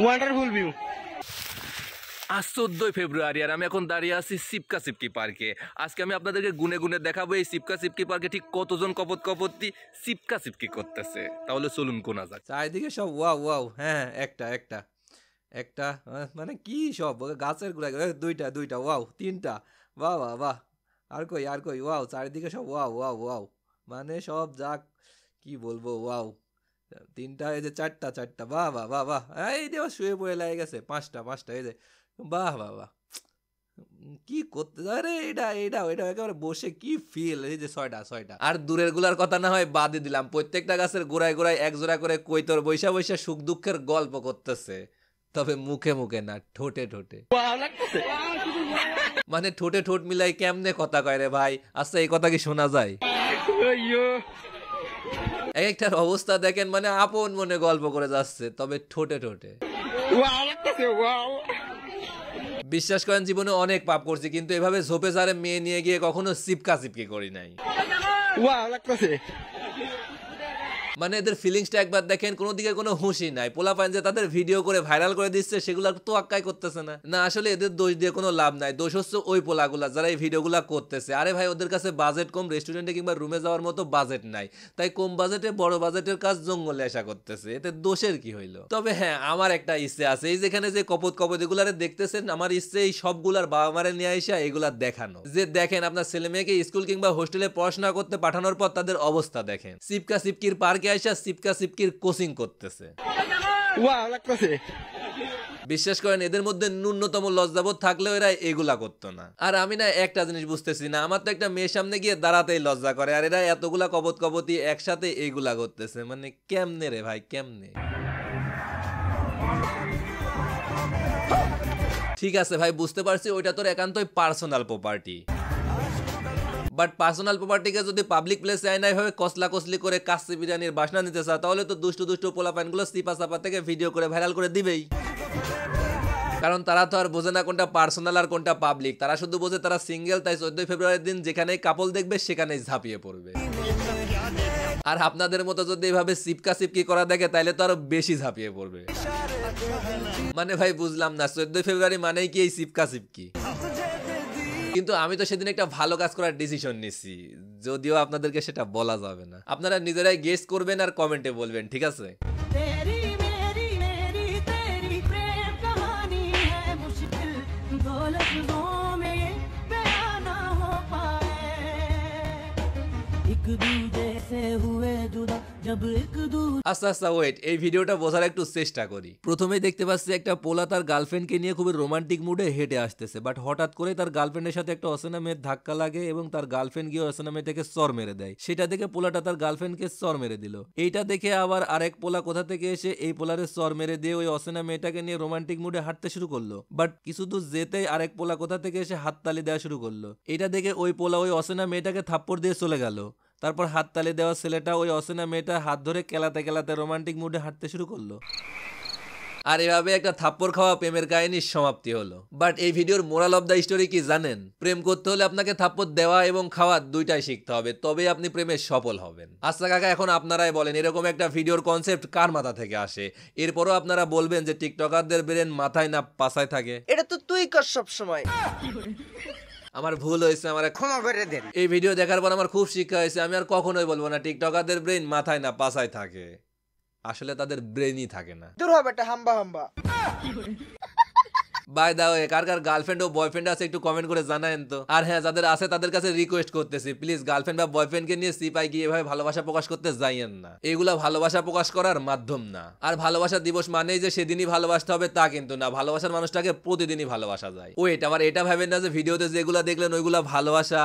wonderful view আজ চোদ্দই ফেব্রুয়ারি আর আমি এখন দাঁড়িয়ে আছি সিপকা সিপকি পার্কে আজকে আমি আপনাদেরকে গুনে গুনে দেখাবো এই সিপকা সিপকি পার্কে ঠিক কতজন কপত কপত্তি সিপকা সিপকি করতেছে তাহলে চলুন কোনা যাক চারিদিকে সব ওয়াও ওয়াও হ্যাঁ, হ্যাঁ একটা একটা একটা মানে কি সব গাছের গুড়া দুইটা দুইটা ওয়াও তিনটা বাহ বাহ বাহ আর কই আর কই ওয়াও চারিদিকে সব ওয়াও ওয়াও ওয়াও মানে সব যাক কি বলবো ওয়াও তিনটা এই যে চারটা চারটা বাহ বাহ বাহ বাহ এই দেওয়া শুয়ে বয়ে লাগে গেছে পাঁচটা পাঁচটা এই যে বাহ বাহ বাহ কি করতে আরে এটা এটা এটা একেবারে বসে কি ফিল এই যে ছয়টা ছয়টা আর দূরের গুলার কথা না হয় বাদে দিলাম প্রত্যেকটা গাছের গোড়ায় গোড়ায় এক জোড়া করে কৈতর বৈশা বৈশা সুখ দুঃখের গল্প করতেছে তবে মুখে মুখে না ঠোঁটে ঠোঁটে মানে ঠোঁটে ঠোঁট মিলাই কেমনে কথা কয় রে ভাই আচ্ছা এই কথা কি শোনা যায় এক একটার অবস্থা দেখেন মানে আপন মনে গল্প করে যাচ্ছে তবে ঠোঁটে ঠোঁটে বিশ্বাস করেন জীবনে অনেক পাপ করছি কিন্তু এভাবে ঝোপে সারে মেয়ে নিয়ে গিয়ে কখনো চিপকা চিপকি করি নাই মানে এদের ফিলিংসটা একবার দেখেন কোনো দিকে কোনো হুঁশি নাই পোলা পান যে তাদের ভিডিও করে ভাইরাল করে দিচ্ছে সেগুলো তো আক্কাই করতেছে না না আসলে এদের দোষ দিয়ে কোনো লাভ নাই দোষ হচ্ছে ওই পোলাগুলা যারা এই ভিডিওগুলা করতেছে আরে ভাই ওদের কাছে বাজেট কম রেস্টুরেন্টে কিংবা রুমে যাওয়ার মতো বাজেট নাই তাই কম বাজেটে বড় বাজেটের কাজ জঙ্গলে আশা করতেছে এতে দোষের কি হইলো তবে হ্যাঁ আমার একটা ইচ্ছে আছে এই যেখানে যে কপত কপত এগুলারে দেখতেছেন আমার ইচ্ছে এই সবগুলার বাবা মারে নিয়ে আসা এগুলা দেখানো যে দেখেন আপনার ছেলে মেয়েকে স্কুল কিংবা হোস্টেলে পড়াশোনা করতে পাঠানোর পর তাদের অবস্থা দেখেন সিপকা সিপকির পার্ক অনেকে আইসা সিপকা সিপকির কোচিং করতেছে বিশ্বাস করেন এদের মধ্যে ন্যূনতম লজ্জাবোধ থাকলে এরা এগুলা করতো না আর আমি না একটা জিনিস বুঝতেছি না আমার তো একটা মেয়ের সামনে গিয়ে দাঁড়াতেই লজ্জা করে আর এরা এতগুলা কবত কবতি একসাথে এগুলা করতেছে মানে কেমনে রে ভাই কেমনে ঠিক আছে ভাই বুঝতে পারছি ওইটা তোর একান্তই পার্সোনাল প্রপার্টি বাট পার্সোনাল প্রপার্টিকে যদি পাবলিক প্লেসে আয় না এভাবে কসলা কসলি করে কাশি বিরিয়ানির বাসনা নিতে চাও তাহলে তো দুষ্টু দুষ্টু পোলাপানগুলো সিপা চাপা থেকে ভিডিও করে ভাইরাল করে দিবেই কারণ তারা তো আর বোঝে না কোনটা পার্সোনাল আর কোনটা পাবলিক তারা শুধু বোঝে তারা সিঙ্গেল তাই চোদ্দই ফেব্রুয়ারির দিন যেখানেই কাপল দেখবে সেখানেই ঝাঁপিয়ে পড়বে আর আপনাদের মতো যদি এভাবে সিপকা সিপকি করা দেখে তাহলে তো আরো বেশি ঝাঁপিয়ে পড়বে মানে ভাই বুঝলাম না চোদ্দই ফেব্রুয়ারি মানেই কি এই সিপকা সিপকি কিন্তু আমি তো সেদিন একটা ভালো কাজ করার ডিসিশন নিছি যদিও আপনাদেরকে সেটা বলা যাবে না আপনারা নিজেরাই গেস করবেন আর কমেন্টে বলবেন ঠিক আছে एक दूजे से আস্তে আস্তে ওয়েট এই ভিডিওটা বোঝার একটু চেষ্টা করি প্রথমেই দেখতে পাচ্ছি একটা পোলা তার গার্লফ্রেন্ডকে নিয়ে খুবই রোমান্টিক মুডে হেঁটে আসতেছে বাট হঠাৎ করে তার গার্লফ্রেন্ডের সাথে একটা অসেনা মেয়ের ধাক্কা লাগে এবং তার গার্লফ্রেন্ড গিয়ে অসেনা মেয়েটাকে চর মেরে দেয় সেটা দেখে পোলাটা তার গার্লফ্রেন্ডকে চর মেরে দিল এইটা দেখে আবার আরেক পোলা কোথা থেকে এসে এই পোলারে চর মেরে দিয়ে ওই অসেনা মেয়েটাকে নিয়ে রোমান্টিক মুডে হাঁটতে শুরু করলো বাট কিছু দূর যেতেই আরেক পোলা কোথা থেকে এসে হাততালি দেওয়া শুরু করলো এটা দেখে ওই পোলা ওই অসেনা মেয়েটাকে থাপ্পড় দিয়ে চলে গেল তারপর হাততালি দেওয়া ছেলেটা ওই অচেনা মেয়েটার হাত ধরে কেলাতে কেলাতে রোমান্টিক মুডে হাঁটতে শুরু করলো আর এভাবে একটা থাপ্পড় খাওয়া প্রেমের কাহিনীর সমাপ্তি হলো বাট এই ভিডিওর মোরাল অব দ্য স্টোরি কি জানেন প্রেম করতে হলে আপনাকে থাপ্পড় দেওয়া এবং খাওয়া দুইটাই শিখতে হবে তবেই আপনি প্রেমে সফল হবেন আচ্ছা কাকা এখন আপনারাই বলেন এরকম একটা ভিডিওর কনসেপ্ট কার মাথা থেকে আসে এরপরও আপনারা বলবেন যে টিকটকারদের ব্রেন মাথায় না পাশায় থাকে এটা তো তুই কর সবসময় আমার ভুল হয়েছে আমার ক্ষমা করে দেন এই ভিডিও দেখার পর আমার খুব শিক্ষা হয়েছে আমি আর কখনোই বলবো না টিকটকারদের ব্রেন মাথায় না পাশায় থাকে আসলে তাদের ব্রেনই থাকে না দূর হবে হাম্বা হাম্বা বাই দা ওয়ে কার কার গার্লফ্রেন্ড ও বয়ফ্রেন্ড আছে একটু কমেন্ট করে জানায়েন তো আর হ্যাঁ যাদের আছে তাদের কাছে রিকোয়েস্ট করতেছি প্লিজ গার্লফ্রেন্ড বা বয়ফ্রেন্ডকে নিয়ে সিপাই গিয়ে এভাবে ভালোবাসা প্রকাশ করতে যাইয়েন না এগুলা ভালোবাসা প্রকাশ করার মাধ্যম না আর ভালোবাসা দিবস মানেই যে সেদিনই ভালোবাসতে হবে তা কিন্তু না ভালোবাসার মানুষটাকে প্রতিদিনই ভালোবাসা যায় ওয়েট আমার এটা ভাবেন না যে ভিডিওতে যেগুলো দেখলেন ওইগুলো ভালোবাসা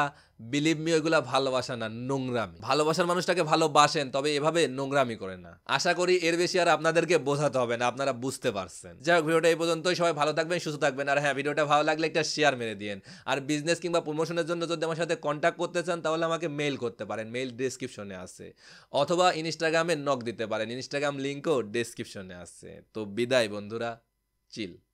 বিলিভ মি ওইগুলা ভালোবাসা না নোংরামি ভালোবাসার মানুষটাকে ভালোবাসেন তবে এভাবে নোংরামি করে না আশা করি এর বেশি আর আপনাদেরকে বোঝাতে হবে না আপনারা বুঝতে পারছেন যাই হোক ভিডিওটা এই পর্যন্তই সবাই ভালো থাকবেন সুস্থ থাকবেন আর হ্যাঁ ভিডিওটা ভালো লাগলে একটা শেয়ার মেরে দিন আর বিজনেস কিংবা প্রমোশনের জন্য যদি আমার সাথে কন্ট্যাক্ট করতে চান তাহলে আমাকে মেল করতে পারেন মেল ডিসক্রিপশনে আছে অথবা ইনস্টাগ্রামে নক দিতে পারেন ইনস্টাগ্রাম লিঙ্কও ডিসক্রিপশনে আছে তো বিদায় বন্ধুরা চিল